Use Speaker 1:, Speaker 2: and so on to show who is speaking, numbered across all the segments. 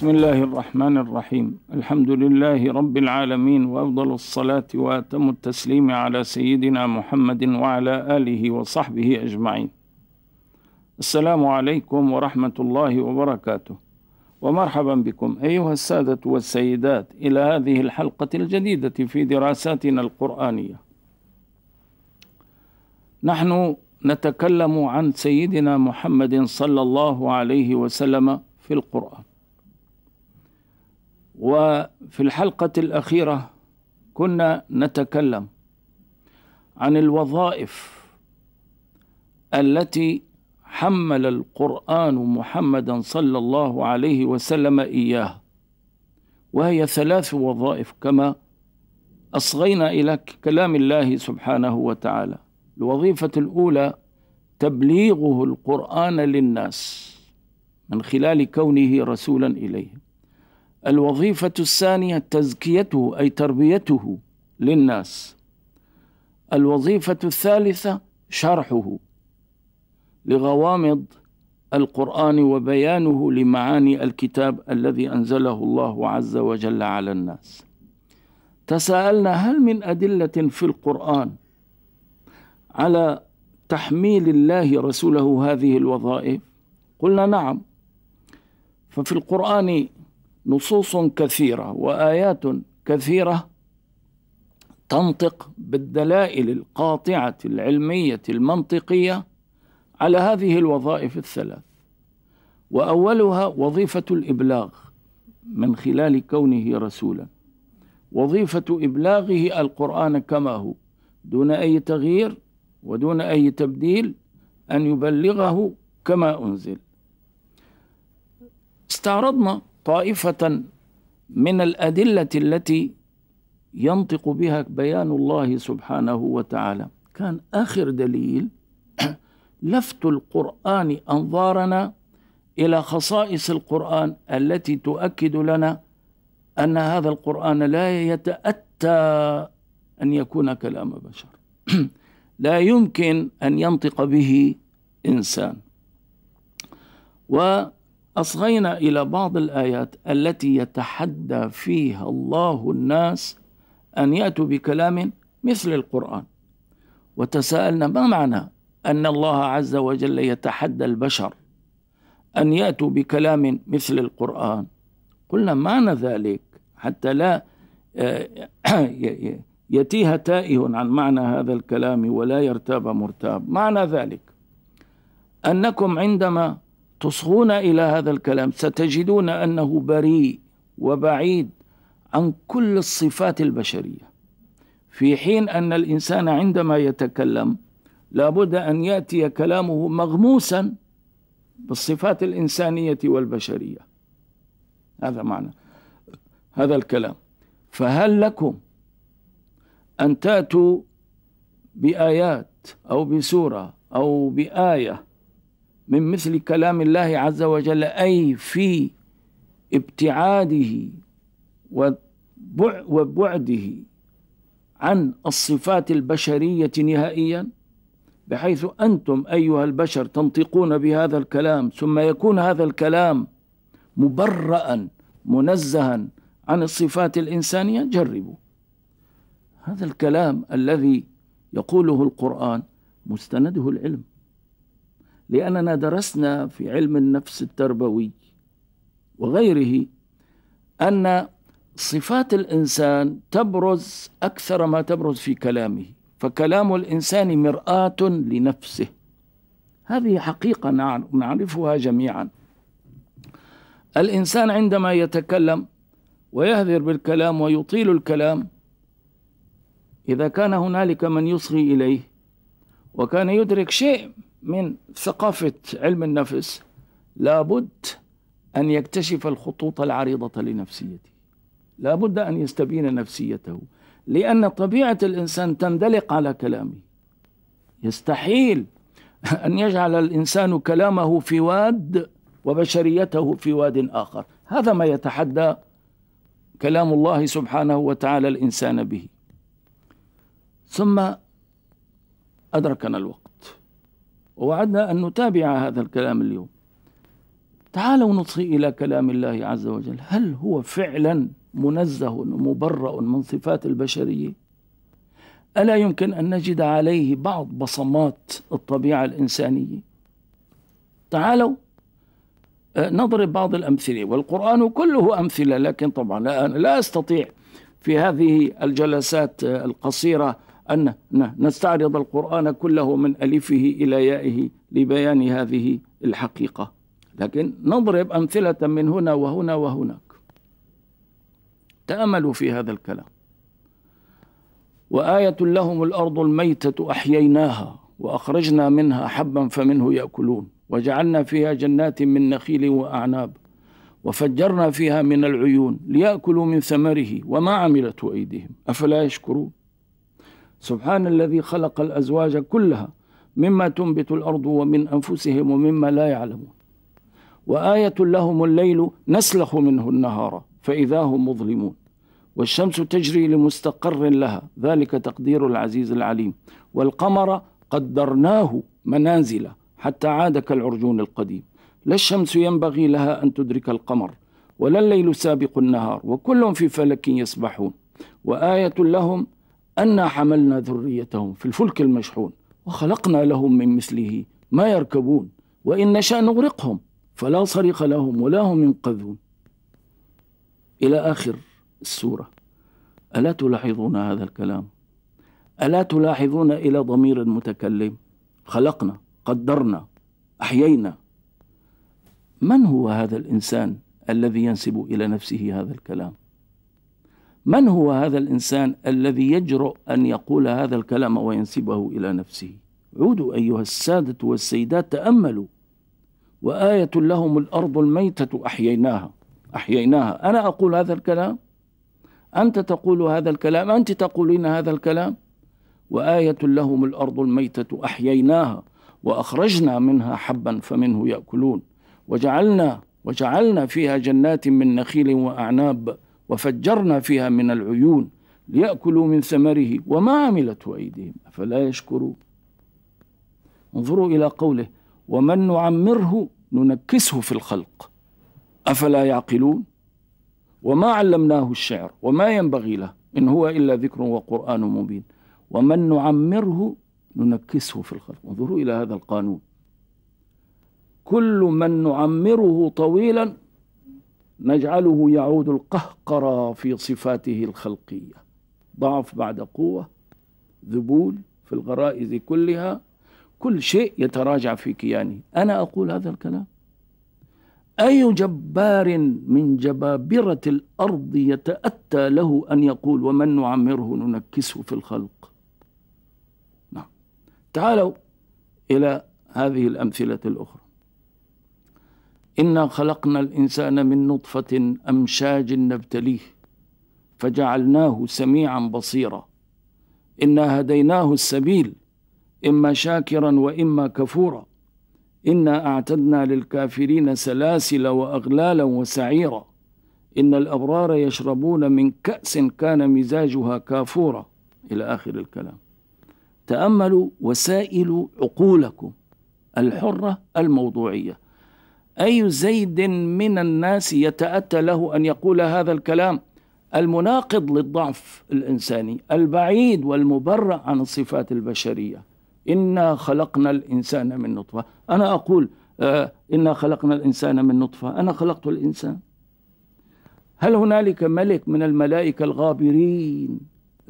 Speaker 1: بسم الله الرحمن الرحيم الحمد لله رب العالمين وأفضل الصلاة وأتم التسليم على سيدنا محمد وعلى آله وصحبه أجمعين السلام عليكم ورحمة الله وبركاته ومرحبا بكم أيها السادة والسيدات إلى هذه الحلقة الجديدة في دراساتنا القرآنية نحن نتكلم عن سيدنا محمد صلى الله عليه وسلم في القرآن وفي الحلقة الأخيرة كنا نتكلم عن الوظائف التي حمل القرآن محمدا صلى الله عليه وسلم إياها وهي ثلاث وظائف كما أصغينا إلى كلام الله سبحانه وتعالى الوظيفة الأولى تبليغه القرآن للناس من خلال كونه رسولا إليهم الوظيفة الثانية تزكيته أي تربيته للناس الوظيفة الثالثة شرحه لغوامض القرآن وبيانه لمعاني الكتاب الذي أنزله الله عز وجل على الناس تساءلنا هل من أدلة في القرآن على تحميل الله رسوله هذه الوظائف قلنا نعم ففي القرآن نصوص كثيره وايات كثيره تنطق بالدلائل القاطعه العلميه المنطقيه على هذه الوظائف الثلاث واولها وظيفه الابلاغ من خلال كونه رسولا وظيفه ابلاغه القران كما هو دون اي تغيير ودون اي تبديل ان يبلغه كما انزل استعرضنا طائفة من الأدلة التي ينطق بها بيان الله سبحانه وتعالى كان آخر دليل لفت القرآن أنظارنا إلى خصائص القرآن التي تؤكد لنا أن هذا القرآن لا يتأتى أن يكون كلام بشر لا يمكن أن ينطق به إنسان و أصغينا إلى بعض الآيات التي يتحدى فيها الله الناس أن يأتوا بكلام مثل القرآن وتساءلنا ما معنى أن الله عز وجل يتحدى البشر أن يأتوا بكلام مثل القرآن قلنا معنى ذلك حتى لا آه، يتيه تائه عن معنى هذا الكلام ولا يرتاب مرتاب معنى ذلك أنكم عندما تصغون الى هذا الكلام ستجدون انه بريء وبعيد عن كل الصفات البشريه في حين ان الانسان عندما يتكلم لابد ان ياتي كلامه مغموسا بالصفات الانسانيه والبشريه هذا معنى هذا الكلام فهل لكم ان تاتوا بايات او بسوره او بايه من مثل كلام الله عز وجل أي في ابتعاده وبعده عن الصفات البشرية نهائيا بحيث أنتم أيها البشر تنطقون بهذا الكلام ثم يكون هذا الكلام مبرأ منزها عن الصفات الإنسانية جربوا هذا الكلام الذي يقوله القرآن مستنده العلم لأننا درسنا في علم النفس التربوي وغيره أن صفات الإنسان تبرز أكثر ما تبرز في كلامه فكلام الإنسان مرآة لنفسه هذه حقيقة نعرفها جميعا الإنسان عندما يتكلم ويهذر بالكلام ويطيل الكلام إذا كان هنالك من يصغي إليه وكان يدرك شيء من ثقافة علم النفس لابد أن يكتشف الخطوط العريضة لنفسيته لابد أن يستبين نفسيته لأن طبيعة الإنسان تندلق على كلامه يستحيل أن يجعل الإنسان كلامه في واد وبشريته في واد آخر هذا ما يتحدى كلام الله سبحانه وتعالى الإنسان به ثم أدركنا الوقت ووعدنا أن نتابع هذا الكلام اليوم تعالوا نصغي إلى كلام الله عز وجل هل هو فعلا منزه ومبرأ من صفات البشرية ألا يمكن أن نجد عليه بعض بصمات الطبيعة الإنسانية تعالوا آه، نضرب بعض الأمثلة والقرآن كله أمثلة لكن طبعا لا, لا أستطيع في هذه الجلسات آه، القصيرة أن نستعرض القرآن كله من ألفه إلى يائه لبيان هذه الحقيقة لكن نضرب أمثلة من هنا وهنا وهناك تأملوا في هذا الكلام وآية لهم الأرض الميتة أحييناها وأخرجنا منها حبا فمنه يأكلون وجعلنا فيها جنات من نخيل وأعناب وفجرنا فيها من العيون ليأكلوا من ثمره وما عملته أيديهم أفلا يشكرون سبحان الذي خلق الأزواج كلها مما تنبت الأرض ومن أنفسهم ومما لا يعلمون وآية لهم الليل نسلخ منه النهار فإذا هم مظلمون والشمس تجري لمستقر لها ذلك تقدير العزيز العليم والقمر قدرناه منازل حتى عاد كالعرجون القديم لا الشمس ينبغي لها أن تدرك القمر ولا الليل سابق النهار وكل في فلك يسبحون وآية لهم أنا حملنا ذريتهم في الفلك المشحون وخلقنا لهم من مثله ما يركبون وإن نشأ نغرقهم فلا صريخ لهم ولا هم ينقذون إلى آخر السورة ألا تلاحظون هذا الكلام ألا تلاحظون إلى ضمير المتكلم خلقنا قدرنا أحيينا من هو هذا الإنسان الذي ينسب إلى نفسه هذا الكلام من هو هذا الإنسان الذي يجرؤ أن يقول هذا الكلام وينسبه إلى نفسه عودوا أيها السادة والسيدات تأملوا وآية لهم الأرض الميتة أحييناها أحييناها أنا أقول هذا الكلام أنت تقول هذا الكلام أنت تقولين هذا الكلام وآية لهم الأرض الميتة أحييناها وأخرجنا منها حبا فمنه يأكلون وجعلنا وجعلنا فيها جنات من نخيل وأعناب وفجرنا فيها من العيون ليأكلوا من ثمره وما عملته أيديهم أفلا يشكرون انظروا إلى قوله ومن نعمره ننكسه في الخلق أفلا يعقلون وما علمناه الشعر وما ينبغي له إن هو إلا ذكر وقرآن مبين ومن نعمره ننكسه في الخلق انظروا إلى هذا القانون كل من نعمره طويلا نجعله يعود القهقرة في صفاته الخلقية ضعف بعد قوة ذبول في الغرائز كلها كل شيء يتراجع في كيانه أنا أقول هذا الكلام أي جبار من جبابرة الأرض يتأتى له أن يقول ومن نعمره ننكسه في الخلق نعم تعالوا إلى هذه الأمثلة الأخرى إنا خلقنا الإنسان من نطفة أمشاج نبتليه فجعلناه سميعا بصيرا إنا هديناه السبيل إما شاكرا وإما كفورا إنا أعتدنا للكافرين سلاسل وأغلالا وسعيرا إن الأبرار يشربون من كأس كان مزاجها كافورا إلى آخر الكلام تأملوا وسائل عقولكم الحرة الموضوعية أي زيد من الناس يتأتى له أن يقول هذا الكلام المناقض للضعف الإنساني البعيد والمبرأ عن الصفات البشرية إنا خلقنا الإنسان من نطفة أنا أقول آه، إنا خلقنا الإنسان من نطفة أنا خلقت الإنسان هل هنالك ملك من الملائكة الغابرين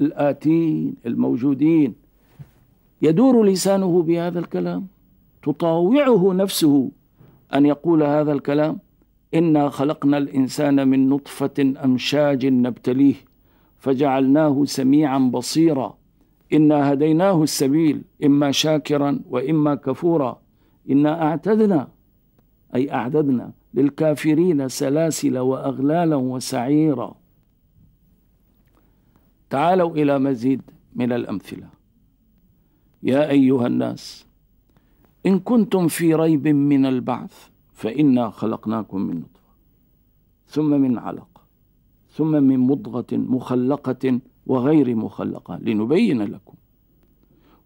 Speaker 1: الآتين الموجودين يدور لسانه بهذا الكلام تطاوعه نفسه أن يقول هذا الكلام إنا خلقنا الإنسان من نطفة أمشاج نبتليه فجعلناه سميعا بصيرا إنا هديناه السبيل إما شاكرا وإما كفورا إنا أعتدنا أي أعددنا للكافرين سلاسل وأغلالا وسعيرا تعالوا إلى مزيد من الأمثلة يا أيها الناس إن كنتم في ريب من البعث فإنا خلقناكم من نطفة ثم من علقة ثم من مضغة مخلقة وغير مخلقة لنبين لكم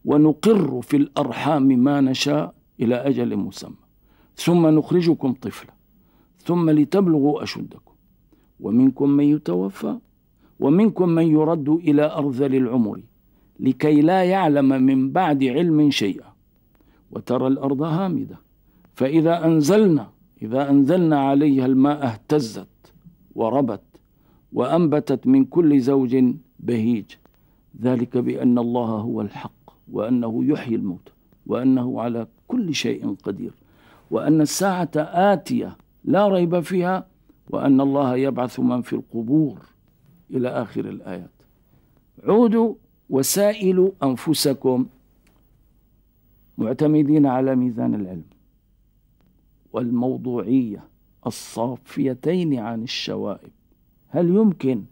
Speaker 1: ونقر في الأرحام ما نشاء إلى أجل مسمى ثم نخرجكم طفلا ثم لتبلغوا أشدكم ومنكم من يتوفى ومنكم من يرد إلى أرذل العمر لكي لا يعلم من بعد علم شيئا وترى الأرض هامدة فإذا أنزلنا إذا أنزلنا عليها الماء اهتزت وربت وأنبتت من كل زوج بهيج ذلك بأن الله هو الحق وأنه يحيي الموتى وأنه على كل شيء قدير وأن الساعة آتية لا ريب فيها وأن الله يبعث من في القبور إلى آخر الآيات عودوا وسائلوا أنفسكم معتمدين على ميزان العلم والموضوعية الصافيتين عن الشوائب هل يمكن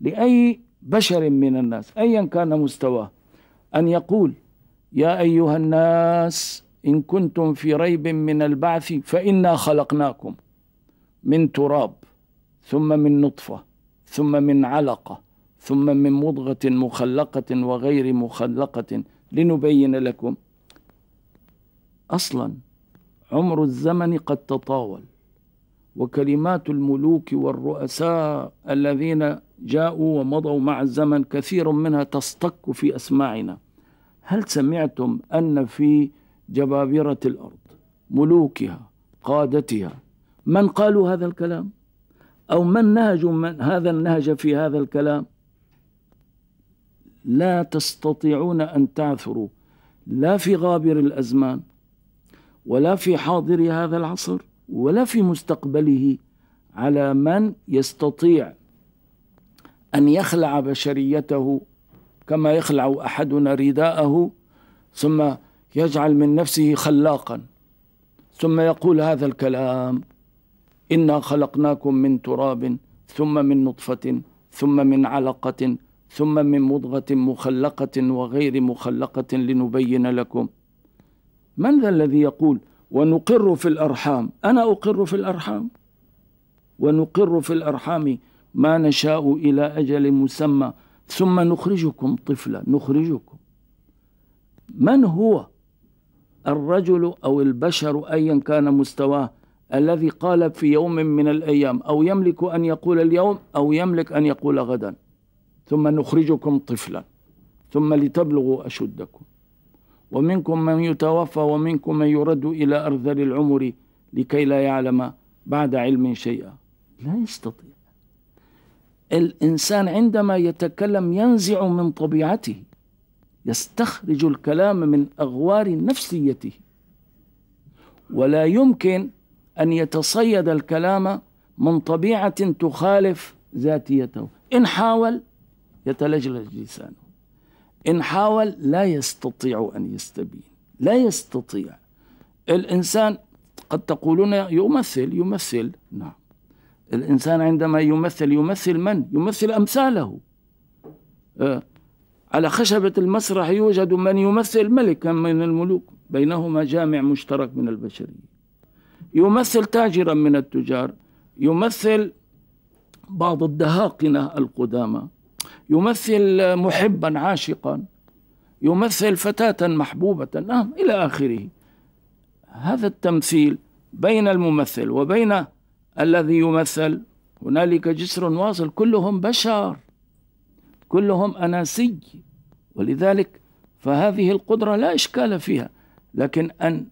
Speaker 1: لأي بشر من الناس أيا كان مستواه أن يقول يا أيها الناس إن كنتم في ريب من البعث فإنا خلقناكم من تراب ثم من نطفة ثم من علقة ثم من مضغة مخلقة وغير مخلقة لنبين لكم أصلا عمر الزمن قد تطاول وكلمات الملوك والرؤساء الذين جاءوا ومضوا مع الزمن كثير منها تصطك في أسماعنا هل سمعتم أن في جبابرة الأرض ملوكها قادتها من قالوا هذا الكلام أو من نهجوا من هذا النهج في هذا الكلام لا تستطيعون أن تعثروا لا في غابر الأزمان ولا في حاضر هذا العصر ولا في مستقبله على من يستطيع أن يخلع بشريته كما يخلع أحدنا رداءه ثم يجعل من نفسه خلاقا ثم يقول هذا الكلام إنا خلقناكم من تراب ثم من نطفة ثم من علقة ثم من مضغة مخلقة وغير مخلقة لنبين لكم من ذا الذي يقول ونقر في الأرحام أنا أقر في الأرحام ونقر في الأرحام ما نشاء إلى أجل مسمى ثم نخرجكم طفلا نخرجكم من هو الرجل أو البشر أيا كان مستواه الذي قال في يوم من الأيام أو يملك أن يقول اليوم أو يملك أن يقول غدا ثم نخرجكم طفلا ثم لتبلغوا أشدكم ومنكم من يتوفى ومنكم من يرد إلى أرذل العمر لكي لا يعلم بعد علم شيئا لا يستطيع الإنسان عندما يتكلم ينزع من طبيعته يستخرج الكلام من أغوار نفسيته ولا يمكن أن يتصيد الكلام من طبيعة تخالف ذاتيته إن حاول يتلجلج لسانه إن حاول لا يستطيع أن يستبين لا يستطيع الإنسان قد تقولون يمثل يمثل نعم الإنسان عندما يمثل يمثل من؟ يمثل أمثاله آه. على خشبة المسرح يوجد من يمثل ملكا من الملوك بينهما جامع مشترك من البشرية يمثل تاجرا من التجار يمثل بعض الدهاقنة القدامى يمثل محبا عاشقا يمثل فتاة محبوبة نعم إلى آخره هذا التمثيل بين الممثل وبين الذي يمثل هنالك جسر واصل كلهم بشر كلهم أناسي ولذلك فهذه القدرة لا إشكال فيها لكن أن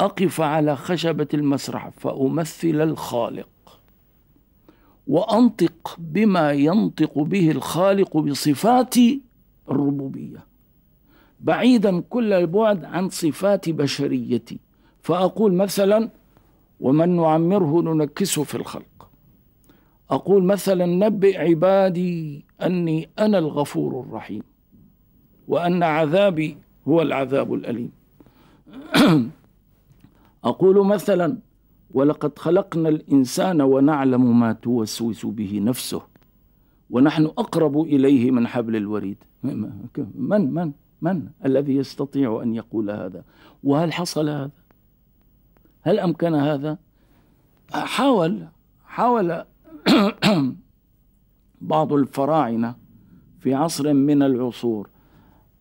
Speaker 1: أقف على خشبة المسرح فأمثل الخالق وانطق بما ينطق به الخالق بصفات الربوبيه بعيدا كل البعد عن صفات بشريتي فاقول مثلا ومن نعمره ننكسه في الخلق اقول مثلا نبئ عبادي اني انا الغفور الرحيم وان عذابي هو العذاب الاليم اقول مثلا ولقد خلقنا الإنسان ونعلم ما توسوس به نفسه ونحن أقرب إليه من حبل الوريد من من من الذي يستطيع أن يقول هذا وهل حصل هذا هل أمكن هذا حاول حاول بعض الفراعنة في عصر من العصور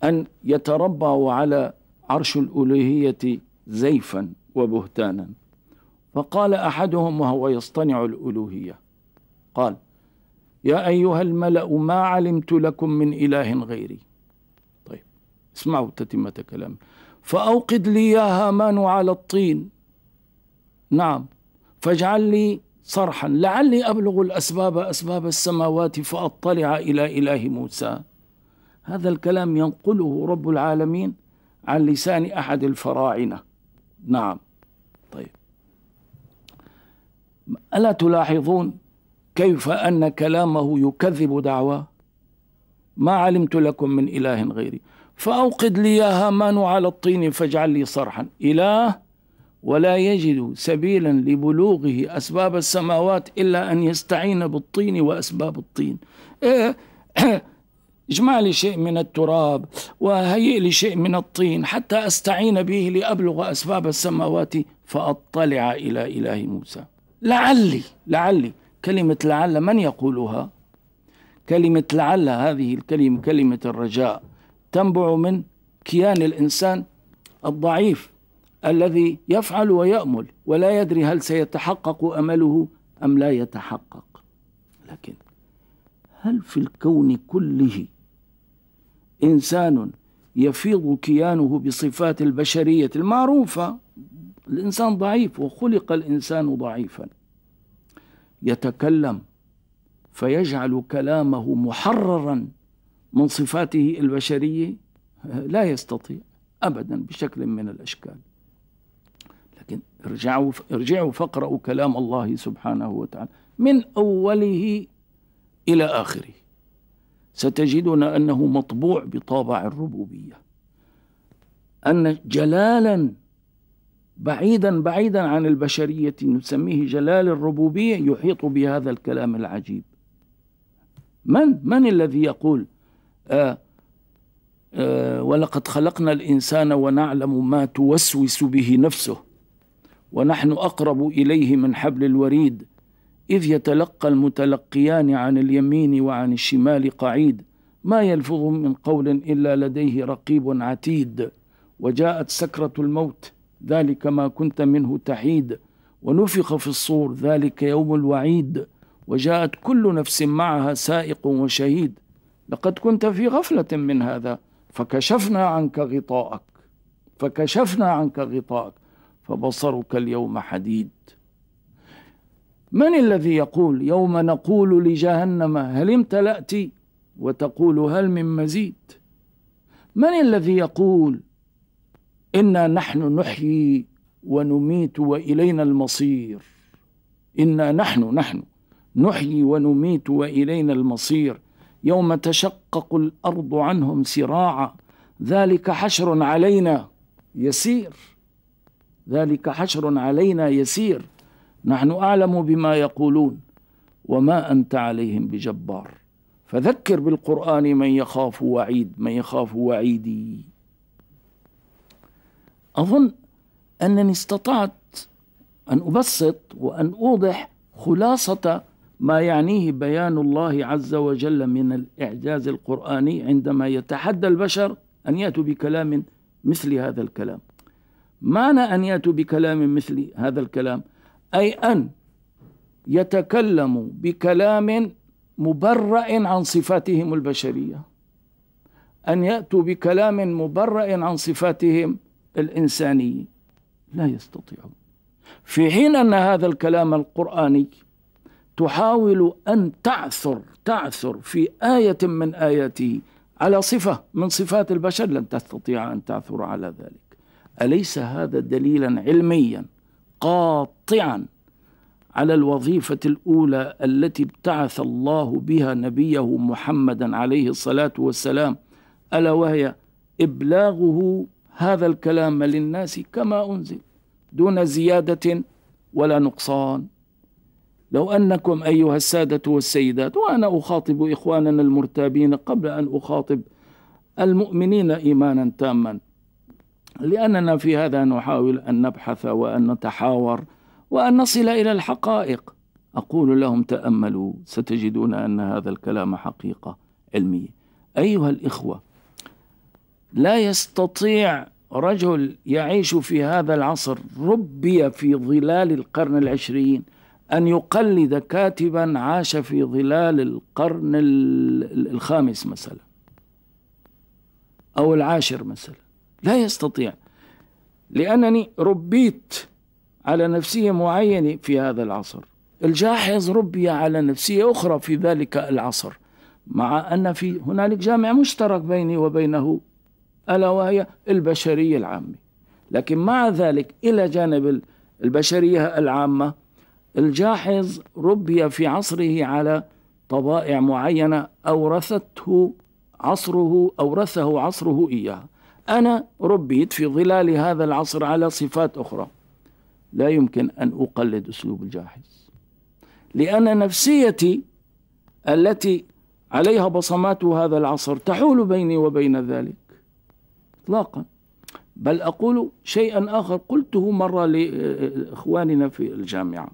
Speaker 1: أن يتربوا على عرش الألوهية زيفا وبهتانا فقال احدهم وهو يصطنع الالوهيه قال يا ايها الملا ما علمت لكم من اله غيري طيب اسمعوا تتمه كلامه فاوقد لي يا هامان على الطين نعم فاجعل لي صرحا لعلي ابلغ الاسباب اسباب السماوات فاطلع الى اله موسى هذا الكلام ينقله رب العالمين عن لسان احد الفراعنه نعم طيب ألا تلاحظون كيف أن كلامه يكذب دعواه ما علمت لكم من إله غيري فأوقد لي يا هامان على الطين فاجعل لي صرحا إله ولا يجد سبيلا لبلوغه أسباب السماوات إلا أن يستعين بالطين وأسباب الطين إيه اجمع لي شيء من التراب وهيئ لي شيء من الطين حتى استعين به لابلغ اسباب السماوات فاطلع الى اله موسى لعلي لعلي كلمة لعل من يقولها كلمة لعل هذه الكلمة كلمة الرجاء تنبع من كيان الإنسان الضعيف الذي يفعل ويأمل ولا يدري هل سيتحقق أمله أم لا يتحقق لكن هل في الكون كله إنسان يفيض كيانه بصفات البشرية المعروفة الإنسان ضعيف وخلق الإنسان ضعيفا يتكلم فيجعل كلامه محررا من صفاته البشرية لا يستطيع أبدا بشكل من الأشكال لكن ارجعوا ارجعوا فقرأوا كلام الله سبحانه وتعالى من أوله إلى آخره ستجدون أنه مطبوع بطابع الربوبية أن جلالا بعيدا بعيدا عن البشرية نسميه جلال الربوبية يحيط بهذا الكلام العجيب من من الذي يقول آه آه ولقد خلقنا الإنسان ونعلم ما توسوس به نفسه ونحن أقرب إليه من حبل الوريد إذ يتلقى المتلقيان عن اليمين وعن الشمال قعيد ما يلفظ من قول إلا لديه رقيب عتيد وجاءت سكرة الموت ذلك ما كنت منه تحيد ونفخ في الصور ذلك يوم الوعيد وجاءت كل نفس معها سائق وشهيد لقد كنت في غفلة من هذا فكشفنا عنك غطاءك فكشفنا عنك غطاءك فبصرك اليوم حديد من الذي يقول يوم نقول لجهنم هل امتلأت وتقول هل من مزيد من الذي يقول إنا نحن نحيي ونميت وإلينا المصير إنا نحن نحن نحيي ونميت وإلينا المصير يوم تشقق الأرض عنهم سراعا ذلك حشر علينا يسير ذلك حشر علينا يسير نحن أعلم بما يقولون وما أنت عليهم بجبار فذكر بالقرآن من يخاف وعيد من يخاف وعيدي أظن أنني استطعت أن أبسط وأن أوضح خلاصة ما يعنيه بيان الله عز وجل من الإعجاز القرآني عندما يتحدى البشر أن يأتوا بكلام مثل هذا الكلام معنى أن يأتوا بكلام مثل هذا الكلام أي أن يتكلموا بكلام مبرأ عن صفاتهم البشرية أن يأتوا بكلام مبرأ عن صفاتهم الإنسانية لا يستطيعون في حين أن هذا الكلام القرآني تحاول أن تعثر تعثر في آية من آياته على صفة من صفات البشر لن تستطيع أن تعثر على ذلك أليس هذا دليلا علميا قاطعا على الوظيفة الأولى التي ابتعث الله بها نبيه محمدا عليه الصلاة والسلام ألا وهي إبلاغه هذا الكلام للناس كما أنزل دون زيادة ولا نقصان لو أنكم أيها السادة والسيدات وأنا أخاطب إخواننا المرتابين قبل أن أخاطب المؤمنين إيمانا تاما لأننا في هذا نحاول أن نبحث وأن نتحاور وأن نصل إلى الحقائق أقول لهم تأملوا ستجدون أن هذا الكلام حقيقة علمية أيها الإخوة لا يستطيع رجل يعيش في هذا العصر ربي في ظلال القرن العشرين أن يقلد كاتبا عاش في ظلال القرن الخامس مثلا أو العاشر مثلا لا يستطيع لأنني ربيت على نفسية معينة في هذا العصر الجاحظ ربي على نفسية أخرى في ذلك العصر مع أن في هنالك جامع مشترك بيني وبينه ألا وهي البشرية العامة لكن مع ذلك إلى جانب البشرية العامة الجاحظ ربي في عصره على طبائع معينة أورثته عصره أورثه عصره إياها أنا ربيت في ظلال هذا العصر على صفات أخرى لا يمكن أن أقلد أسلوب الجاحظ لأن نفسيتي التي عليها بصمات هذا العصر تحول بيني وبين ذلك إطلاقا بل أقول شيئا آخر قلته مرة لإخواننا في الجامعة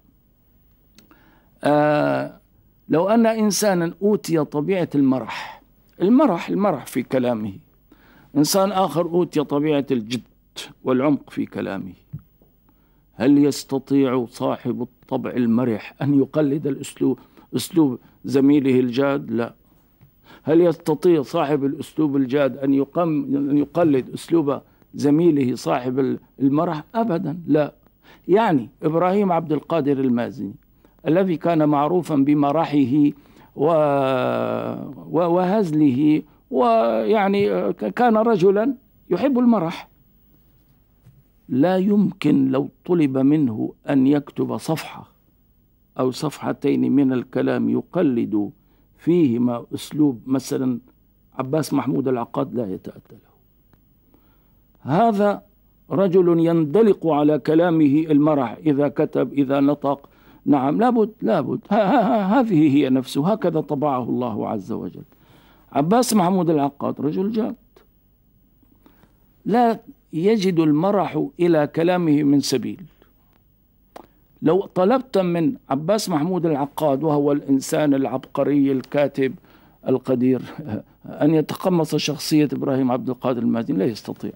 Speaker 1: آه لو أن إنسانا أوتي طبيعة المرح المرح المرح في كلامه إنسان آخر أوتي طبيعة الجد والعمق في كلامه هل يستطيع صاحب الطبع المرح أن يقلد الأسلوب أسلوب زميله الجاد لا هل يستطيع صاحب الأسلوب الجاد أن, يقم أن يقلد أسلوب زميله صاحب المرح أبدا لا يعني إبراهيم عبد القادر المازني الذي كان معروفا بمرحه و... وهزله ويعني آه، كان رجلا يحب المرح لا يمكن لو طلب منه أن يكتب صفحة أو صفحتين من الكلام يقلد فيهما أسلوب مثلا عباس محمود العقاد لا يتأتى له هذا رجل يندلق على كلامه المرح إذا كتب إذا نطق نعم لابد لابد هذه هي نفسه هكذا طبعه الله عز وجل عباس محمود العقاد رجل جاد لا يجد المرح إلى كلامه من سبيل لو طلبت من عباس محمود العقاد وهو الإنسان العبقري الكاتب القدير أن يتقمص شخصية إبراهيم عبد القادر المازني لا يستطيع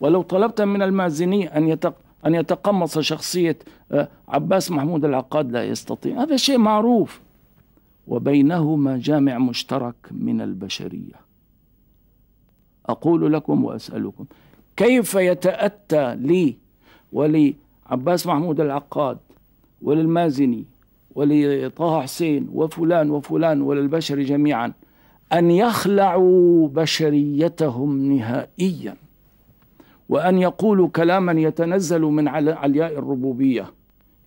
Speaker 1: ولو طلبت من المازني أن يتق أن يتقمص شخصية آه، عباس محمود العقاد لا يستطيع هذا شيء معروف وبينهما جامع مشترك من البشريه اقول لكم واسالكم كيف يتاتى لي ولعباس محمود العقاد وللمازني ولطه حسين وفلان وفلان وللبشر جميعا ان يخلعوا بشريتهم نهائيا وان يقولوا كلاما يتنزل من علياء الربوبيه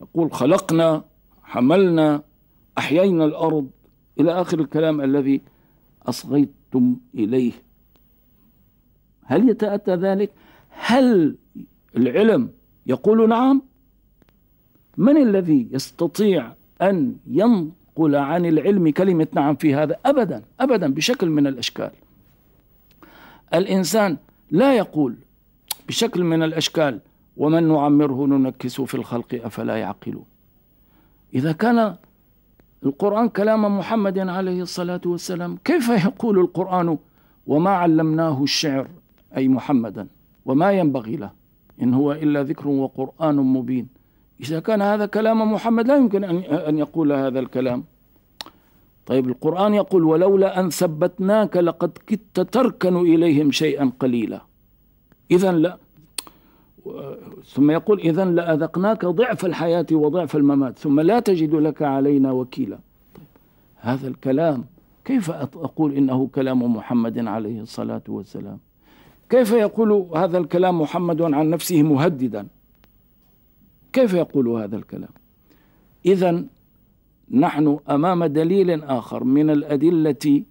Speaker 1: يقول خلقنا حملنا أحيينا الأرض إلى آخر الكلام الذي أصغيتم إليه هل يتأتى ذلك؟ هل العلم يقول نعم؟ من الذي يستطيع أن ينقل عن العلم كلمة نعم في هذا؟ أبدا أبدا بشكل من الأشكال الإنسان لا يقول بشكل من الأشكال ومن نعمره ننكسه في الخلق أفلا يعقلون إذا كان القرآن كلام محمد عليه الصلاة والسلام كيف يقول القرآن وما علمناه الشعر أي محمدا وما ينبغي له إن هو إلا ذكر وقرآن مبين إذا كان هذا كلام محمد لا يمكن أن يقول هذا الكلام طيب القرآن يقول ولولا أن ثبتناك لقد كدت تركن إليهم شيئا قليلا إذا لا ثم يقول إذا لأذقناك ضعف الحياة وضعف الممات ثم لا تجد لك علينا وكيلا طيب هذا الكلام كيف أقول إنه كلام محمد عليه الصلاة والسلام كيف يقول هذا الكلام محمد عن نفسه مهددا كيف يقول هذا الكلام إذا نحن أمام دليل آخر من الأدلة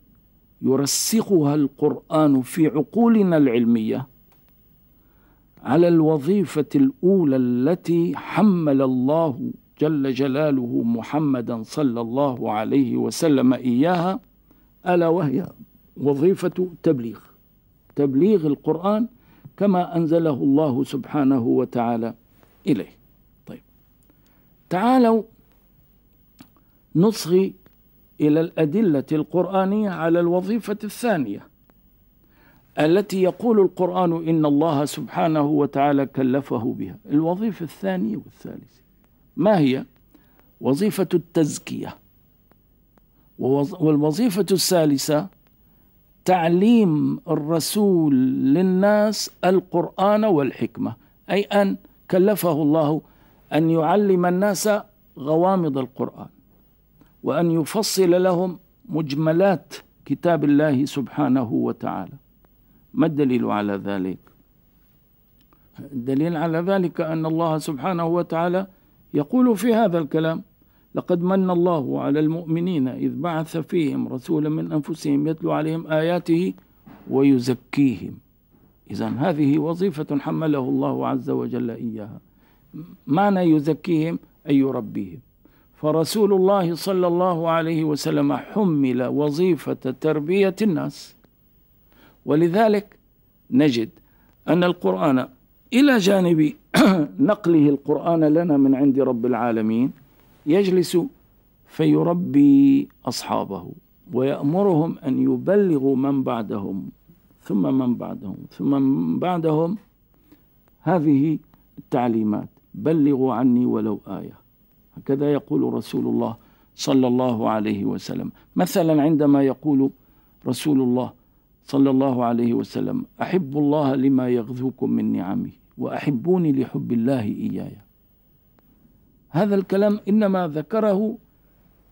Speaker 1: يرسخها القرآن في عقولنا العلميه على الوظيفة الأولى التي حمل الله جل جلاله محمدا صلى الله عليه وسلم إياها ألا وهي وظيفة تبليغ تبليغ القرآن كما أنزله الله سبحانه وتعالى إليه طيب تعالوا نصغي إلى الأدلة القرآنية على الوظيفة الثانية التي يقول القرآن إن الله سبحانه وتعالى كلفه بها الوظيفة الثانية والثالثة ما هي؟ وظيفة التزكية والوظيفة الثالثة تعليم الرسول للناس القرآن والحكمة أي أن كلفه الله أن يعلم الناس غوامض القرآن وأن يفصل لهم مجملات كتاب الله سبحانه وتعالى ما الدليل على ذلك الدليل على ذلك أن الله سبحانه وتعالى يقول في هذا الكلام لقد من الله على المؤمنين إذ بعث فيهم رسولا من أنفسهم يتلو عليهم آياته ويزكيهم إذا هذه وظيفة حمله الله عز وجل إياها معنى يزكيهم أي يربيهم فرسول الله صلى الله عليه وسلم حمل وظيفة تربية الناس ولذلك نجد أن القرآن إلى جانب نقله القرآن لنا من عند رب العالمين يجلس فيربي أصحابه ويأمرهم أن يبلغوا من بعدهم ثم من بعدهم ثم من بعدهم هذه التعليمات بلغوا عني ولو آية هكذا يقول رسول الله صلى الله عليه وسلم مثلا عندما يقول رسول الله صلى الله عليه وسلم أحب الله لما يغذوكم من نعمه وأحبوني لحب الله إياي هذا الكلام إنما ذكره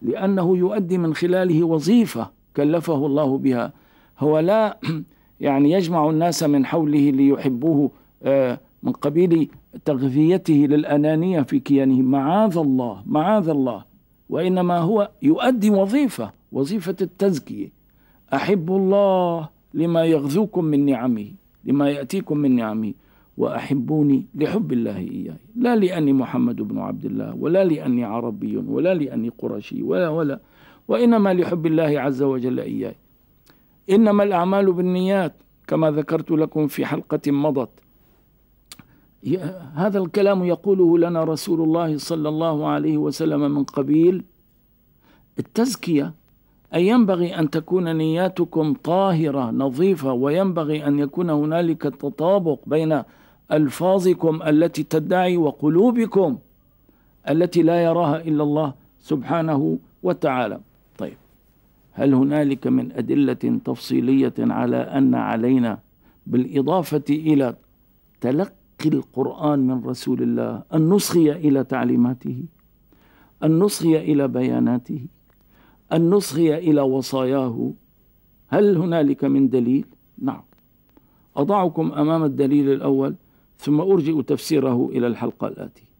Speaker 1: لأنه يؤدي من خلاله وظيفة كلفه الله بها هو لا يعني يجمع الناس من حوله ليحبوه آه، من قبيل تغذيته للأنانية في كيانه معاذ الله معاذ الله وإنما هو يؤدي وظيفة وظيفة التزكية أحب الله لما يغزوكم من نعمه لما يأتيكم من نعمه وأحبوني لحب الله إياي لا لأني محمد بن عبد الله ولا لأني عربي ولا لأني قرشي ولا ولا وإنما لحب الله عز وجل إياي إنما الأعمال بالنيات كما ذكرت لكم في حلقة مضت هذا الكلام يقوله لنا رسول الله صلى الله عليه وسلم من قبيل التزكيه أي ينبغي أن تكون نياتكم طاهرة نظيفة وينبغي أن يكون هنالك تطابق بين ألفاظكم التي تدعي وقلوبكم التي لا يراها إلا الله سبحانه وتعالى طيب هل هنالك من أدلة تفصيلية على أن علينا بالإضافة إلى تلقي القرآن من رسول الله أن نصغي إلى تعليماته أن نصغي إلى بياناته أن نصغي إلى وصاياه هل هنالك من دليل؟ نعم أضعكم أمام الدليل الأول ثم أرجئ تفسيره إلى الحلقة الآتية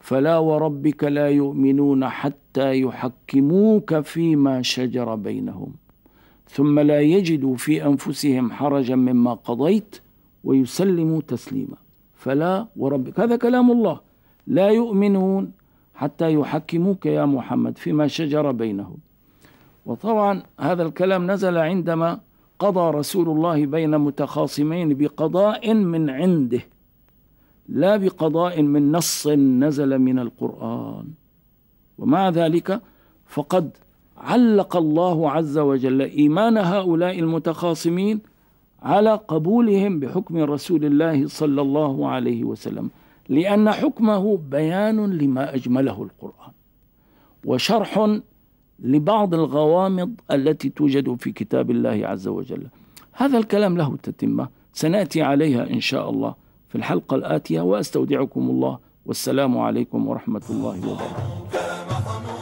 Speaker 1: فلا وربك لا يؤمنون حتى يحكموك فيما شجر بينهم ثم لا يجدوا في أنفسهم حرجا مما قضيت ويسلموا تسليما فلا وربك هذا كلام الله لا يؤمنون حتى يحكموك يا محمد فيما شجر بينهم وطبعا هذا الكلام نزل عندما قضى رسول الله بين متخاصمين بقضاء من عنده لا بقضاء من نص نزل من القرآن ومع ذلك فقد علق الله عز وجل إيمان هؤلاء المتخاصمين على قبولهم بحكم رسول الله صلى الله عليه وسلم لأن حكمه بيان لما أجمله القرآن وشرح لبعض الغوامض التي توجد في كتاب الله عز وجل هذا الكلام له تتمة سنأتي عليها إن شاء الله في الحلقة الآتية وأستودعكم الله والسلام عليكم ورحمة الله وبركاته